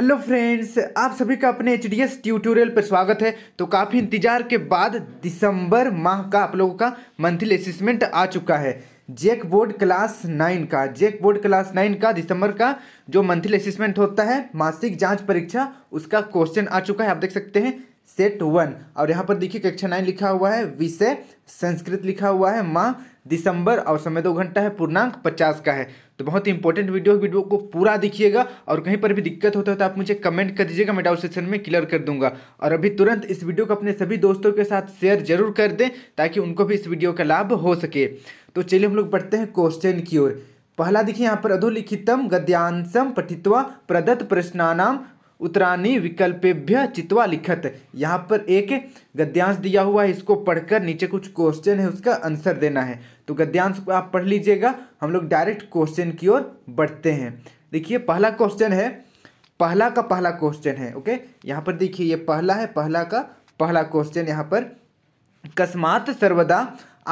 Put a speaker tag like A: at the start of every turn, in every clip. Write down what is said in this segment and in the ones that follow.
A: hello friends आप सभी का अपने एच डी एस ट्यूटोरियल पर स्वागत है तो काफ़ी इंतजार के बाद दिसंबर माह का आप लोगों का मंथली असिसमेंट आ चुका है जेक बोर्ड क्लास नाइन का जेक बोर्ड क्लास नाइन का दिसंबर का जो मंथली असिसमेंट होता है मासिक जांच परीक्षा उसका क्वेश्चन आ चुका है आप देख सकते हैं सेट वन और यहाँ पर देखिए कक्षा नाइन लिखा हुआ है विषय संस्कृत लिखा हुआ है माँ दिसंबर और समय दो घंटा है पूर्णांक पचास का है तो बहुत ही इंपॉर्टेंट वीडियो है वीडियो को पूरा देखिएगा और कहीं पर भी दिक्कत होता है तो आप मुझे कमेंट कर दीजिएगा मैं डाउट सेक्शन में क्लियर कर दूंगा और अभी तुरंत इस वीडियो को अपने सभी दोस्तों के साथ शेयर जरूर कर दें ताकि उनको भी इस वीडियो का लाभ हो सके तो चलिए हम लोग बढ़ते हैं क्वेश्चन की ओर पहला देखिए यहाँ पर अधोलिखितम गद्यांशम पठित्वा प्रदत्त प्रश्नानाम उत्तरानी विकल्पेभ्य चित्वा लिखत यहाँ पर एक गद्यांश दिया हुआ है इसको पढ़कर नीचे कुछ क्वेश्चन है उसका आंसर देना है तो गद्यांश को आप पढ़ लीजिएगा हम लोग डायरेक्ट क्वेश्चन की ओर बढ़ते हैं देखिए पहला क्वेश्चन है पहला का पहला क्वेश्चन है ओके यहाँ पर देखिए ये पहला है पहला का पहला क्वेश्चन यहाँ पर कस्मात सर्वदा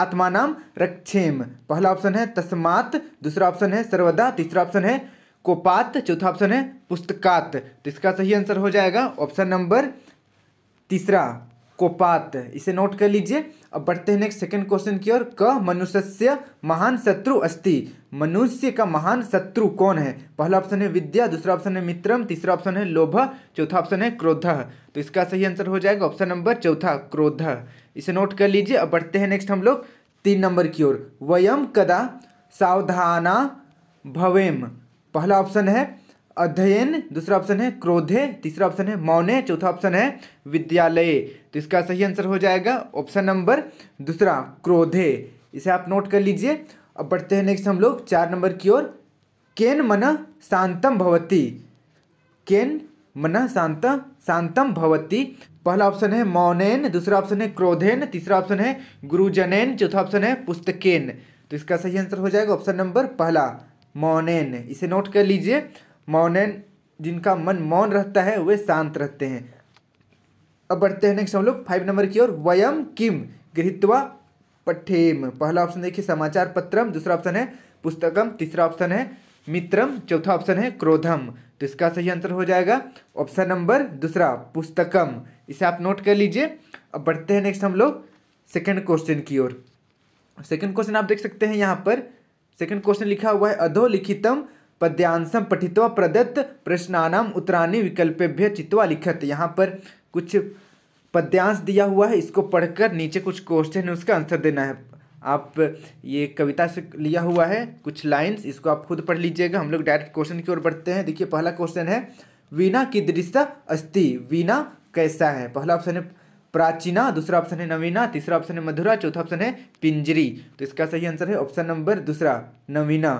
A: आत्मा नाम रक्षेम पहला ऑप्शन है तस्मात दूसरा ऑप्शन है सर्वदा तीसरा ऑप्शन है कोपात चौथा ऑप्शन है पुस्तकात तो इसका सही आंसर हो जाएगा ऑप्शन नंबर तीसरा कोपात इसे नोट कर लीजिए अब बढ़ते हैं नेक्स्ट सेकंड क्वेश्चन की ओर क मनुष्य महान शत्रु अस्ति मनुष्य का महान शत्रु कौन है पहला ऑप्शन है विद्या दूसरा ऑप्शन है मित्रम तीसरा ऑप्शन है लोभ चौथा ऑप्शन है क्रोध तो इसका सही आंसर हो जाएगा ऑप्शन नंबर चौथा क्रोध इसे नोट कर लीजिए अब बढ़ते हैं नेक्स्ट हम लोग तीन नंबर की ओर वयम कदा सावधाना भवेम पहला ऑप्शन है अध्ययन दूसरा ऑप्शन है क्रोधे तीसरा ऑप्शन है मौने चौथा ऑप्शन है विद्यालय तो इसका सही आंसर हो जाएगा ऑप्शन नंबर दूसरा क्रोधे इसे आप नोट कर लीजिए अब बढ़ते हैं नेक्स्ट हम लोग चार नंबर की ओर केन मन शांतम भवती केन मन शांत शांतम भवती पहला ऑप्शन है मौनेन दूसरा ऑप्शन है क्रोधेन तीसरा ऑप्शन है गुरुजनेन चौथा ऑप्शन है पुस्तकेन तो इसका सही आंसर हो जाएगा ऑप्शन नंबर पहला मौनैन इसे नोट कर लीजिए मौनैन जिनका मन मौन रहता है वे शांत रहते हैं अब बढ़ते हैं नेक्स्ट हम लोग फाइव नंबर की ओर वयम किम गृहत्वा पठेम पहला ऑप्शन देखिए समाचार पत्रम दूसरा ऑप्शन है पुस्तकम तीसरा ऑप्शन है मित्रम चौथा ऑप्शन है क्रोधम तो इसका सही आंसर हो जाएगा ऑप्शन नंबर दूसरा पुस्तकम इसे आप नोट कर लीजिए अब बढ़ते हैं नेक्स्ट हम लोग सेकेंड क्वेश्चन की ओर सेकेंड क्वेश्चन आप देख सकते हैं यहाँ पर सेकंड क्वेश्चन लिखा हुआ है अधोलिखितम पद्यांशम पठित्वा प्रदत्त प्रश्नानाम उत्तराणी विकल्पेभ्य चित्वा लिखत यहाँ पर कुछ पद्यांश दिया हुआ है इसको पढ़कर नीचे कुछ क्वेश्चन है उसका आंसर देना है आप ये कविता से लिया हुआ है कुछ लाइंस इसको आप खुद पढ़ लीजिएगा हम लोग डायरेक्ट क्वेश्चन की ओर बढ़ते हैं देखिए पहला क्वेश्चन है वीणा की दृश्य अस्थि वीणा कैसा है पहला ऑप्शन है प्राचीना दूसरा ऑप्शन है नवीना तीसरा ऑप्शन है मधुरा चौथा ऑप्शन है पिंजरी तो इसका सही आंसर है ऑप्शन नंबर दूसरा नवीना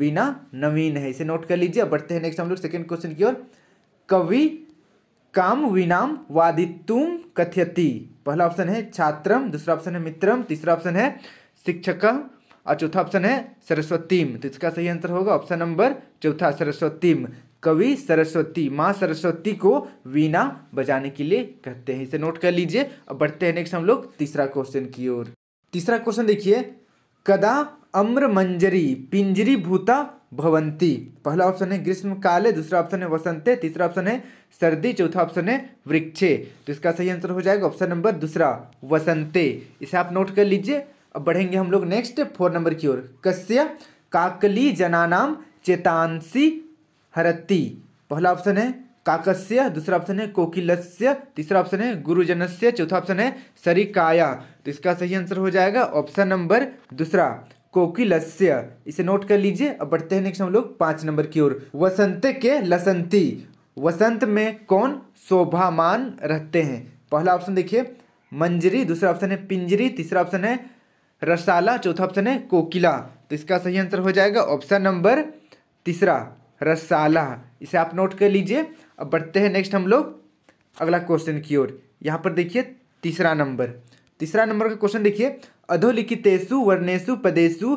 A: वीना नवीन है इसे नोट कर लीजिए बढ़ते हैं नेक्स्ट हम लोग सेकेंड क्वेश्चन की ओर कवि काम विनाम वादितुम कथ्यति पहला ऑप्शन है छात्रम दूसरा ऑप्शन है मित्रम तीसरा ऑप्शन है शिक्षक और चौथा ऑप्शन है सरस्वतीम तो इसका सही आंसर होगा ऑप्शन नंबर चौथा सरस्वतीम कवि सरस्वती माँ सरस्वती को वीणा बजाने के लिए कहते हैं इसे नोट कर लीजिए अब बढ़ते हैं नेक्स्ट हम लोग तीसरा क्वेश्चन की ओर तीसरा क्वेश्चन देखिए कदा अम्र मंजरी पिंजरी भूता भवंती पहला ऑप्शन है ग्रीष्म काले दूसरा ऑप्शन है वसंत तीसरा ऑप्शन है सर्दी चौथा ऑप्शन है वृक्षे तो इसका सही आंसर हो जाएगा ऑप्शन नंबर दूसरा वसंते इसे आप नोट कर लीजिए अब बढ़ेंगे हम लोग नेक्स्ट फोर नंबर की ओर कस्य काकली जनानाम चेतांसी हरती पहला ऑप्शन है काकस्य दूसरा ऑप्शन है कोकिलस्य तीसरा ऑप्शन है गुरुजनस्य चौथा ऑप्शन है सरिकाया तो इसका सही आंसर हो जाएगा ऑप्शन नंबर दूसरा कोकिलस्य इसे नोट कर लीजिए अब बढ़ते हैं नेक्स्ट हम लोग पाँच नंबर की ओर वसंत के लसंती वसंत में कौन शोभामान रहते हैं पहला ऑप्शन देखिए मंजरी दूसरा ऑप्शन है पिंजरी तीसरा ऑप्शन है रसाला चौथा ऑप्शन है कोकिला तो इसका सही आंसर हो जाएगा ऑप्शन नंबर तीसरा रसाला इसे आप नोट कर लीजिए अब बढ़ते हैं नेक्स्ट हम लोग अगला क्वेश्चन की ओर यहाँ पर देखिए तीसरा नंबर तीसरा नंबर का क्वेश्चन देखिए अधोलिखितेशु वर्णेशु पदेशु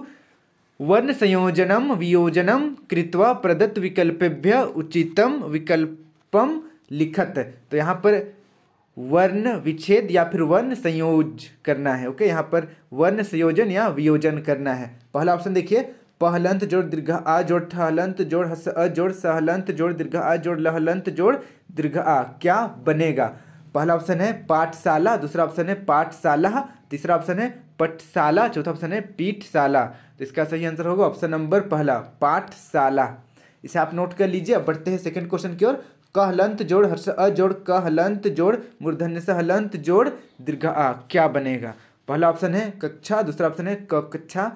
A: वर्ण संयोजनम वियोजनम कृत्वा प्रदत्त विकल्पेभ्य उचितम विकल्पम लिखत तो यहाँ पर वर्ण विच्छेद या फिर वर्ण संयोज करना है ओके यहाँ पर वर्ण संयोजन या वियोजन करना है पहला ऑप्शन देखिए पहलंत जोड़ दीर्घ आ जोड़ ठहलंत जोड़ हस अ जोड़ सहलंत जोड़ दीर्घ आ जोड़ लहलंत जोड़ दीर्घ आ क्या बनेगा पहला ऑप्शन है पाठशाला दूसरा ऑप्शन है पाठशाला तीसरा ऑप्शन है पठशाला चौथा ऑप्शन है पीठशाला तो इसका सही आंसर होगा ऑप्शन नंबर पहला पाठशाला इसे आप नोट कर लीजिए अब बढ़ते हैं सेकंड क्वेश्चन की ओर कहलंत जोड़ हर्ष अ जोड़ कहलंत जोड़ मूर्धन्य सहलंत जोड़ दीर्घ आ क्या बनेगा पहला ऑप्शन है कक्षा दूसरा ऑप्शन है कक्षा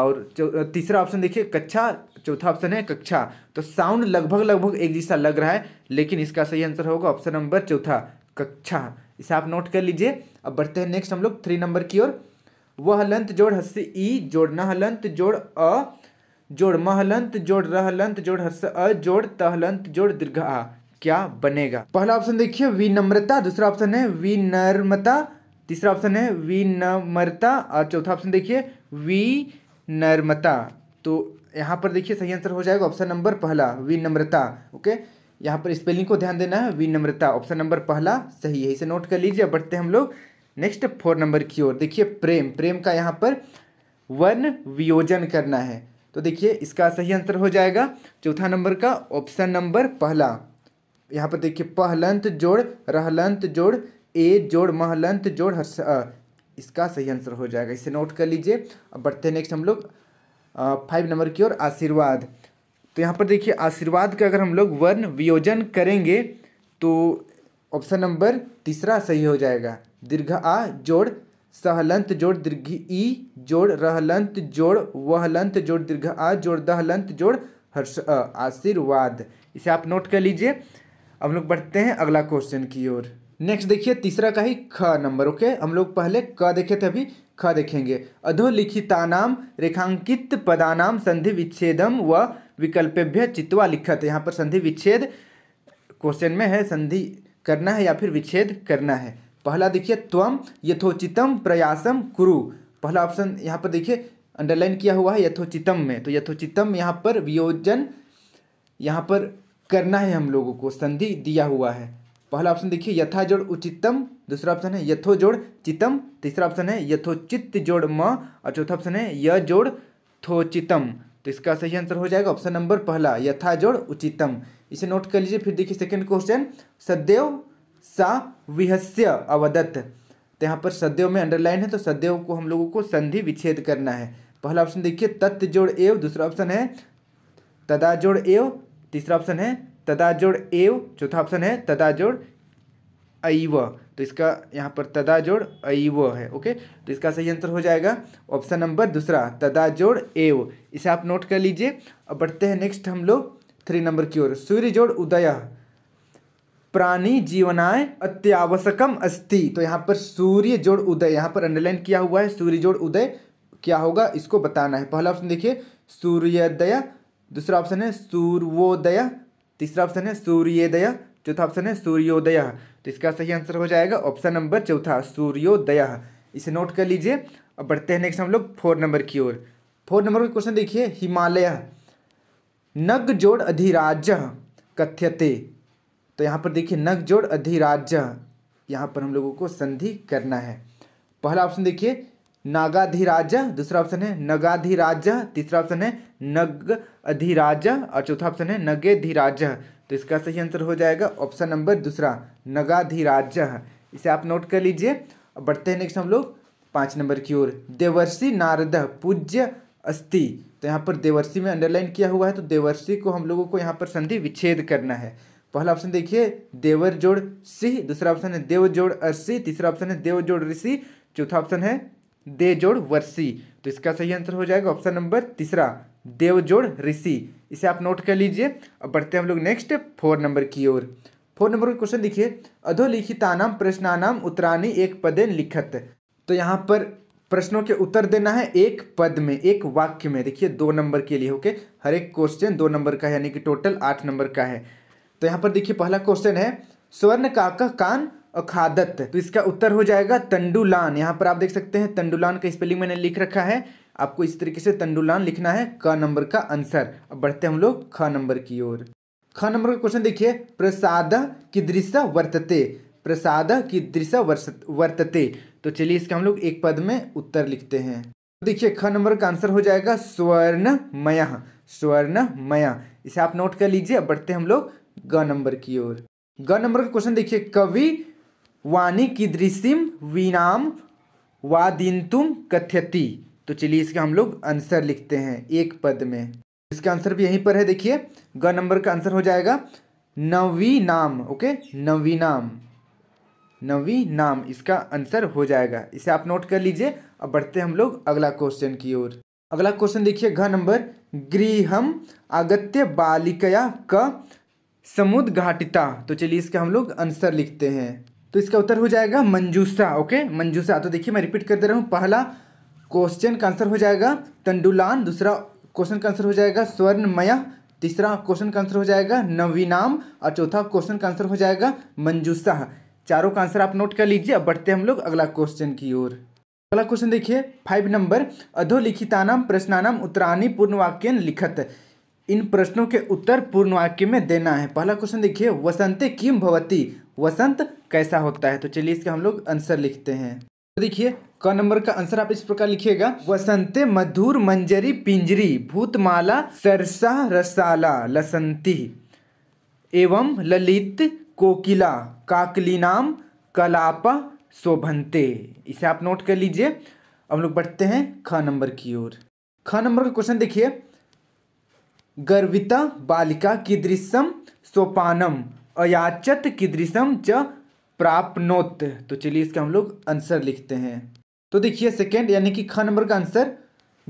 A: और तीसरा ऑप्शन देखिए कक्षा चौथा ऑप्शन है कक्षा तो साउंड लगभग लगभग एक जैसा लग रहा है लेकिन इसका सही आंसर होगा ऑप्शन नंबर चौथा कक्षा इसे आप नोट कर लीजिए अब बढ़ते हैं नेक्स्ट हम लोग थ्री नंबर की ओर वह हलंत जोड़ हस्य ई जोड़ न हलंत जोड़ अ जोड़ महलंत जोड़ रहलंत जोड़ हर्ष अ जोड़ तहलंत जोड़ दीर्घ आ क्या बनेगा पहला ऑप्शन देखिए विनम्रता दूसरा ऑप्शन है विनर्मता तीसरा ऑप्शन है विनम्रता और चौथा ऑप्शन देखिए वी नर्मता तो यहाँ पर देखिए सही आंसर हो जाएगा ऑप्शन नंबर पहला विनम्रता ओके यहाँ पर स्पेलिंग को ध्यान देना है विनम्रता ऑप्शन नंबर पहला सही है इसे नोट कर लीजिए बढ़ते हम लोग नेक्स्ट फोर नंबर की ओर देखिए प्रेम प्रेम का यहाँ पर वन वियोजन करना है तो देखिए इसका सही आंसर हो जाएगा चौथा नंबर का ऑप्शन नंबर पहला यहाँ पर देखिए पहलंत जोड़ रहलंत जोड़ ए जोड़ महलंत जोड़ हर्ष इसका सही आंसर हो जाएगा इसे नोट कर लीजिए अब बढ़ते हैं नेक्स्ट हम लोग फाइव नंबर की ओर आशीर्वाद तो यहाँ पर देखिए आशीर्वाद का अगर हम लोग वर्ण वियोजन करेंगे तो ऑप्शन नंबर तीसरा सही हो जाएगा दीर्घ आ जोड़ सहलंत जोड़ दीर्घ ई जोड़ रहलंत जोड़ वहलंत जोड़ दीर्घ आ जोड़ दहलंत जोड़ हर्ष आशीर्वाद इसे आप नोट कर लीजिए हम लोग बढ़ते हैं अगला क्वेश्चन की ओर नेक्स्ट देखिए तीसरा का ही ख नंबर ओके हम लोग पहले क देखे थे अभी ख देखेंगे अधोलिखितानाम रेखांकित पदानाम संधि विच्छेदम व विकल्पेभ्य चित्वा लिखत यहाँ पर संधि विच्छेद क्वेश्चन में है संधि करना है या फिर विच्छेद करना है पहला देखिए त्वम यथोचितम प्रयासम कुरु पहला ऑप्शन यहाँ पर देखिए अंडरलाइन किया हुआ है यथोचितम में तो यथोचितम यहाँ पर वियोजन यहाँ पर करना है हम लोगों को संधि दिया हुआ है पहला ऑप्शन देखिए यथा जोड़ उचितम दूसरा ऑप्शन है यथो जोड़ चितम तीसरा ऑप्शन है यथोचित जोड़ म और चौथा ऑप्शन है य जोड़ थोचितम तो इसका सही आंसर हो जाएगा ऑप्शन नंबर पहला यथा जोड़ उचितम इसे नोट कर लीजिए फिर देखिए सेकंड क्वेश्चन सदैव सा विहस्य अवदत तो यहाँ पर सदैव में अंडरलाइन है तो सदैव को हम लोगों को संधि विच्छेद करना है पहला ऑप्शन देखिए तत् जोड़ एव दूसरा ऑप्शन है तदा जोड़ एव तीसरा ऑप्शन है तदाजोड़ एव चौथा ऑप्शन है तदाजोड़ अव तो इसका यहाँ पर तदाजोड़ अव है ओके तो इसका सही आंसर हो जाएगा ऑप्शन नंबर दूसरा तदाजोड़ एव इसे आप नोट कर लीजिए अब बढ़ते हैं नेक्स्ट हम लोग थ्री नंबर की ओर सूर्य जोड़ उदय प्राणी जीवनाय अत्यावश्यकम अस्ति तो यहाँ पर सूर्य जोड़ उदय यहाँ पर अंडरलाइन किया हुआ है सूर्य जोड़ उदय क्या होगा इसको बताना है पहला ऑप्शन देखिए सूर्योदय दूसरा ऑप्शन है सूर्योदय तीसरा ऑप्शन है सूर्योदय चौथा ऑप्शन है सूर्योदय तो इसका सही आंसर हो जाएगा ऑप्शन नंबर चौथा सूर्योदय इसे नोट कर लीजिए अब बढ़ते हैं नेक्स्ट हम लोग फोर नंबर की ओर फोर नंबर का क्वेश्चन देखिए हिमालय नग जोड़ अधिराज्य कथ्यते तो यहाँ पर देखिए नग जोड़ अधिराज्य यहाँ पर हम लोगों को संधि करना है पहला ऑप्शन देखिए नागाधिराज दूसरा ऑप्शन है नगाधिराज तीसरा ऑप्शन है नग अधिराज और चौथा ऑप्शन है नगेधिराज तो इसका सही आंसर हो जाएगा ऑप्शन नंबर दूसरा नगाधिराज इसे आप नोट कर लीजिए और बढ़ते हैं नेक्स्ट हम लोग पाँच नंबर की ओर देवर्षि नारद पूज्य अस्ति तो यहाँ पर देवर्षि में अंडरलाइन किया हुआ है तो देवर्षि को हम लोगों को यहाँ पर संधि विच्छेद करना है पहला ऑप्शन देखिए देवर जोड़ सिंह दूसरा ऑप्शन है देव जोड़ अर्सी तीसरा ऑप्शन है देव जोड़ ऋषि चौथा ऑप्शन है दे जोड़ वर्षी तो इसका सही आंसर हो जाएगा ऑप्शन नंबर तीसरा देवजोड़ ऋषि इसे आप नोट कर लीजिए अब बढ़ते हैं हम लोग नेक्स्ट फोर नंबर की ओर फोर नंबर का क्वेश्चन देखिए अधोलिखितानाम प्रश्नानाम उत्तरानी एक पदे लिखत तो यहाँ पर प्रश्नों के उत्तर देना है एक पद में एक वाक्य में देखिए दो नंबर के लिए ओके हर एक क्वेश्चन दो नंबर का है यानी कि टोटल आठ नंबर का है तो यहाँ पर देखिए पहला क्वेश्चन है स्वर्ण काका कान अखादत तो इसका उत्तर हो जाएगा तंडुलान यहाँ पर आप देख सकते हैं तंडुलान का स्पेलिंग मैंने लिख रखा है आपको इस तरीके से तंडुलान लिखना है क नंबर का आंसर अब बढ़ते हम लोग ख नंबर की ओर ख नंबर का क्वेश्चन देखिए प्रसाद की दृश्य वर्तते प्रसाद की दृश्य वर्तते तो चलिए इसका हम लोग एक पद में उत्तर लिखते हैं तो देखिए ख नंबर का आंसर हो जाएगा स्वर्ण मया स्वर्ण मया इसे आप नोट कर लीजिए अब बढ़ते हम लोग ग नंबर की ओर ग नंबर का क्वेश्चन देखिए कवि वाणी कीदृशिम विनाम वादिंतुम कथ्यति तो चलिए इसका हम लोग आंसर लिखते हैं एक पद में इसका आंसर भी यहीं पर है देखिए ग नंबर का आंसर हो जाएगा नवी नाम ओके नवी नाम नवी नाम इसका आंसर हो जाएगा इसे आप नोट कर लीजिए अब बढ़ते हैं हम लोग अगला क्वेश्चन की ओर अगला क्वेश्चन देखिए घ नंबर गृह आगत्य बालिकया क समुद्घाटिता तो चलिए इसका हम लोग आंसर लिखते हैं तो इसका उत्तर हो जाएगा मंजूसा ओके मंजूसा तो देखिए मैं रिपीट कर दे रहा हूँ पहला क्वेश्चन का आंसर हो जाएगा तंडुलान दूसरा क्वेश्चन का आंसर हो जाएगा स्वर्णमय तीसरा क्वेश्चन का आंसर हो जाएगा नवीनाम और चौथा क्वेश्चन का आंसर हो जाएगा मंजूसा चारों का आंसर आप नोट कर लीजिए अब बढ़ते हम लोग अगला क्वेश्चन की ओर अगला क्वेश्चन देखिए फाइव नंबर अधोलिखितानाम प्रश्नानाम उत्तरानी पूर्णवाक्य लिखत इन प्रश्नों के उत्तर पूर्णवाक्य में देना है पहला क्वेश्चन देखिए वसंते किम भवती वसंत कैसा होता है तो चलिए इसका हम लोग आंसर लिखते हैं तो देखिए क नंबर का आंसर आप इस प्रकार लिखिएगा वसंत मधुर मंजरी पिंजरी भूतमाला सरसा रसाला लसंती एवं ललित कोकिला काकलीनाम कलापा शोभनते इसे आप नोट कर लीजिए हम लोग बढ़ते हैं ख नंबर की ओर ख नंबर का क्वेश्चन देखिए गर्विता बालिका की दृश्यम सोपानम अयाचत कीदृशम च प्राप्नोत तो चलिए इसका हम लोग आंसर लिखते हैं तो देखिए सेकेंड यानी कि ख नंबर का आंसर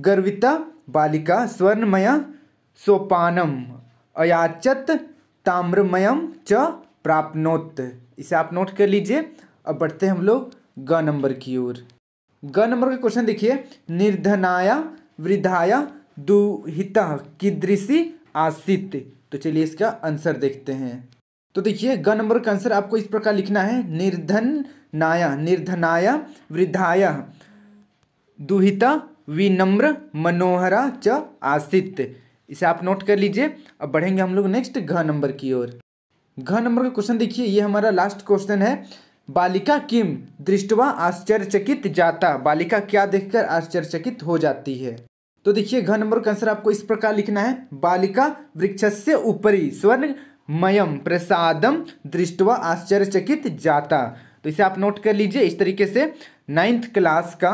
A: गर्विता बालिका स्वर्णमय सोपानम अयाचत ताम्रमयम च प्राप्नोत इसे आप नोट कर लीजिए अब बढ़ते हैं हम लोग ग नंबर की ओर ग नंबर का क्वेश्चन देखिए निर्धनाया वृद्धाया दुहिता कीदृशी आसित तो चलिए इसका आंसर देखते हैं तो देखिए ग नंबर का आंसर आपको इस प्रकार लिखना है निर्धन नाया निर्धनाया वृद्धाया दुहिता विनम्र मनोहरा च आसित इसे आप नोट कर लीजिए अब बढ़ेंगे हम लोग नेक्स्ट घ नंबर की ओर घ नंबर का क्वेश्चन देखिए ये हमारा लास्ट क्वेश्चन है बालिका किम दृष्टवा आश्चर्यचकित जाता बालिका क्या देखकर आश्चर्यचकित हो जाती है तो देखिए घ नंबर का आंसर आपको इस प्रकार लिखना है बालिका वृक्ष से ऊपरी स्वर्ण मयम प्रसादम दृष्टवा आश्चर्यचकित जाता तो इसे आप नोट कर लीजिए इस तरीके से नाइन्थ क्लास का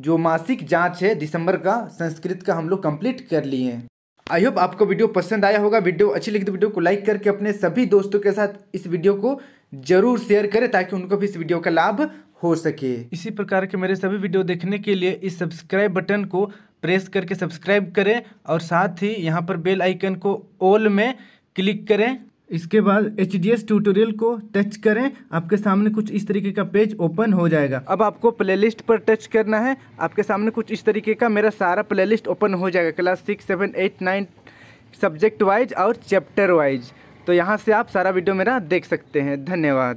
A: जो मासिक जांच है दिसंबर का संस्कृत का हम लोग कंप्लीट कर लिए हैं आई होप आपको वीडियो पसंद आया होगा वीडियो अच्छी लगी तो वीडियो को लाइक करके अपने सभी दोस्तों के साथ इस वीडियो को जरूर शेयर करें ताकि उनको भी इस वीडियो का लाभ हो सके इसी प्रकार के मेरे सभी वीडियो देखने के लिए इस सब्सक्राइब बटन को प्रेस करके सब्सक्राइब करें और साथ ही यहाँ पर बेल आइकन को ऑल में क्लिक करें इसके बाद एच डी एस ट्यूटोरियल को टच करें आपके सामने कुछ इस तरीके का पेज ओपन हो जाएगा अब आपको प्लेलिस्ट पर टच करना है आपके सामने कुछ इस तरीके का मेरा सारा प्लेलिस्ट ओपन हो जाएगा class six seven eight nine subject wise और चैप्टर वाइज तो यहाँ से आप सारा वीडियो मेरा देख सकते हैं धन्यवाद